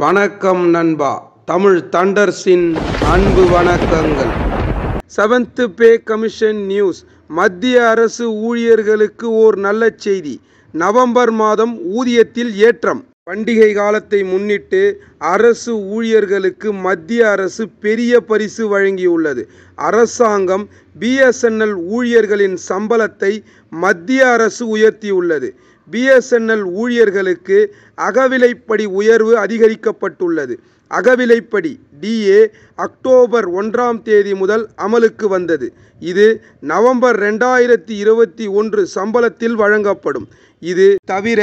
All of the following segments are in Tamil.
வணக்கம் நண்பா தமிழ் தண்டர்ஸின் அன்பு வணக்கங்கள் செவன்த்து பே கமிஷன் நியூஸ் மத்திய அரசு ஊழியர்களுக்கு ஓர் நல்ல செய்தி நவம்பர் மாதம் ஊதியத்தில் ஏற்றம் பண்டிகை காலத்தை முன்னிட்டு அரசு ஊழியர்களுக்கு மத்திய அரசு பெரிய பரிசு வழங்கியுள்ளது அரசாங்கம் பிஎஸ்என்எல் ஊழியர்களின் சம்பளத்தை மத்திய அரசு உயர்த்தியுள்ளது பிஎஸ்என்எல் ஊழியர்களுக்கு அகவிலைப்படி உயர்வு அதிகரிக்கப்பட்டுள்ளது அகவிலைப்படி டிஏ அக்டோபர் ஒன்றாம் தேதி முதல் அமலுக்கு வந்தது இது நவம்பர் ரெண்டாயிரத்தி இருபத்தி ஒன்று சம்பளத்தில் வழங்கப்படும் இது தவிர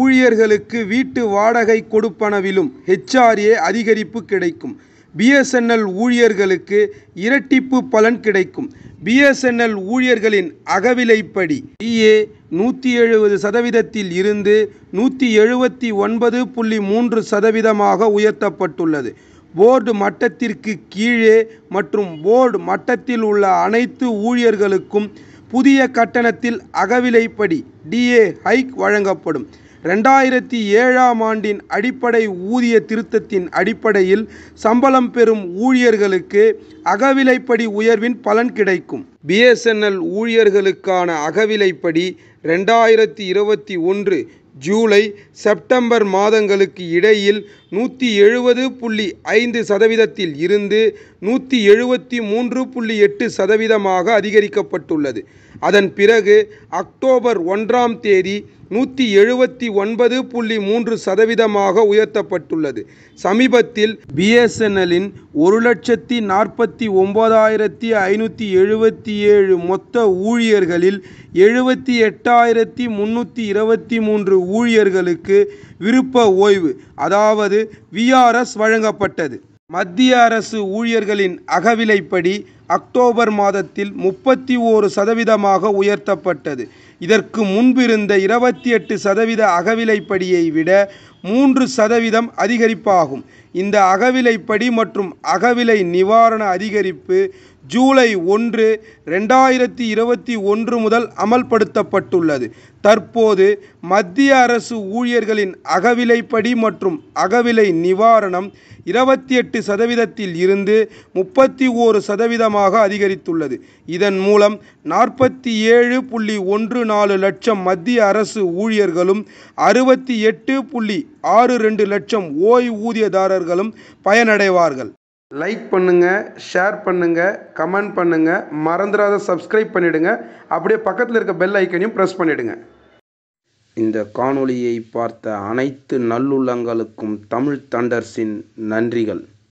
ஊழியர்களுக்கு வீட்டு வாடகை கொடுப்பனவிலும் ஹெச்ஆர்ஏ அதிகரிப்பு கிடைக்கும் பிஎஸ்என்எல் ஊழியர்களுக்கு இரட்டிப்பு பலன் கிடைக்கும் பிஎஸ்என்எல் ஊழியர்களின் அகவிலைப்படி டிஏ நூற்றி எழுபது சதவீதத்தில் இருந்து நூற்றி எழுபத்தி ஒன்பது புள்ளி மூன்று சதவீதமாக உயர்த்தப்பட்டுள்ளது போர்டு மட்டத்திற்கு கீழே மற்றும் போர்டு மட்டத்தில் உள்ள அனைத்து ஊழியர்களுக்கும் புதிய கட்டணத்தில் அகவிலைப்படி டிஏ ஹைக் வழங்கப்படும் ரெண்டாயிரத்தி ஏழாம் ஆண்டின் அடிப்படை ஊதிய திருத்தத்தின் அடிப்படையில் சம்பளம் பெறும் ஊழியர்களுக்கு அகவிலைப்படி உயர்வின் பலன் கிடைக்கும் பிஎஸ்என்எல் ஊழியர்களுக்கான அகவிலைப்படி ரெண்டாயிரத்தி இருபத்தி ஒன்று ஜூலை செப்டம்பர் மாதங்களுக்கு இடையில் நூற்றி எழுபது புள்ளி ஐந்து சதவீதத்தில் இருந்து நூற்றி எழுபத்தி மூன்று புள்ளி எட்டு சதவீதமாக அதிகரிக்கப்பட்டுள்ளது அதன் பிறகு அக்டோபர் ஒன்றாம் தேதி நூற்றி எழுபத்தி ஒன்பது புள்ளி மூன்று சதவீதமாக உயர்த்தப்பட்டுள்ளது சமீபத்தில் பிஎஸ்என்எல்லின் ஒரு லட்சத்தி நாற்பத்தி ஒம்பதாயிரத்தி ஐநூற்றி எழுபத்தி ஏழு மொத்த ஊழியர்களில் எழுபத்தி எட்டாயிரத்தி முந்நூற்றி இருபத்தி மூன்று ஊழியர்களுக்கு விருப்ப ஓய்வு அதாவது இருந்து விஆர்எஸ் வழங்கப்பட்டது மத்திய அரசு ஊழியர்களின் அகவிலைப்படி அக்டோபர் மாதத்தில் முப்பத்தி ஓரு சதவீதமாக உயர்த்தப்பட்டது இதற்கு முன்பிருந்த இருபத்தி எட்டு சதவீத அகவிலைப்படியை விட மூன்று சதவீதம் அதிகரிப்பாகும் இந்த அகவிலைப்படி மற்றும் அகவிலை நிவாரண அதிகரிப்பு ஜூலை ஒன்று ரெண்டாயிரத்தி இருபத்தி ஒன்று முதல் அமல்படுத்தப்பட்டுள்ளது தற்போது மத்திய அரசு ஊழியர்களின் அகவிலைப்படி மற்றும் அகவிலை நிவாரணம் இருபத்தி எட்டு சதவீதத்தில் இருந்து முப்பத்தி ஓரு சதவீதமாக அதிகரித்துள்ளது இதன் மூலம் நாற்பத்தி ஏழு புள்ளி ஒன்று நாலு லட்சம் மத்திய அரசு ஊழியர்களும் அறுபத்தி எட்டு புள்ளி ஆறு ரெண்டு லட்சம் ஓய்வூதியதாரர்களும் பயனடைவார்கள் லைக் பண்ணுங்க ஷேர் பண்ணுங்க கமெண்ட் பண்ணுங்க மறந்துடாத சப்ஸ்கிரைப் பண்ணிவிடுங்க அப்படியே பக்கத்தில் இருக்க பெல் ஐக்கனையும் ப்ரெஸ் பண்ணிவிடுங்க இந்த காணொளியை பார்த்த அனைத்து நல்லுள்ளங்களுக்கும் தமிழ் தண்டர்ஸின் நன்றிகள்